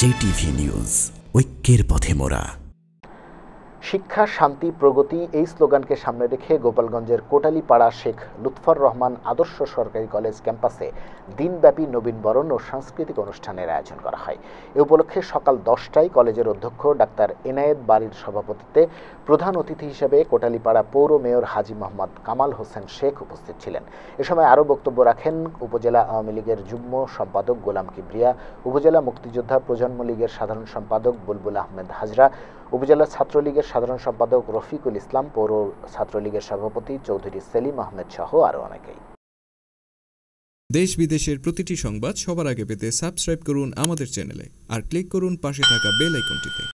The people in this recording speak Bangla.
জেটিভি নিউজ ঐক্যের পথে মোরা শিক্ষা শান্তি প্রগতি এই স্লোগানকে সামনে রেখে গোপালগঞ্জের কোটালীপাড়া শেখ লুৎফর রহমান আদর্শ সরকারি কলেজ ক্যাম্পাসে দিনব্যাপী নবীনবরণ ও সাংস্কৃতিক অনুষ্ঠানের আয়োজন করা হয় এ উপলক্ষে সকাল দশটায় কলেজের অধ্যক্ষ ডাক্তার এনায়েত বাড়ির সভাপতিত্বে প্রধান অতিথি হিসেবে কোটালীপাড়া পৌর মেয়র হাজি মোহাম্মদ কামাল হোসেন শেখ উপস্থিত ছিলেন এ সময় আরও বক্তব্য রাখেন উপজেলা আওয়ামী লীগের যুগ্ম সম্পাদক গোলাম কিবরিয়া উপজেলা মুক্তিযোদ্ধা প্রজন্ম লীগের সাধারণ সম্পাদক বুলবুল আহমেদ হাজরা উপজেলা ছাত্রলীগের সাধারণ সম্পাদক রফিকুল ইসলাম পৌর ছাত্রলীগের সভাপতি চৌধুরী সেলিম আহমেদ সহ আরও অনেকেই দেশ বিদেশের প্রতিটি সংবাদ সবার আগে পেতে সাবস্ক্রাইব করুন আমাদের চ্যানেলে আর ক্লিক করুন পাশে থাকা বেল আইকনটিতে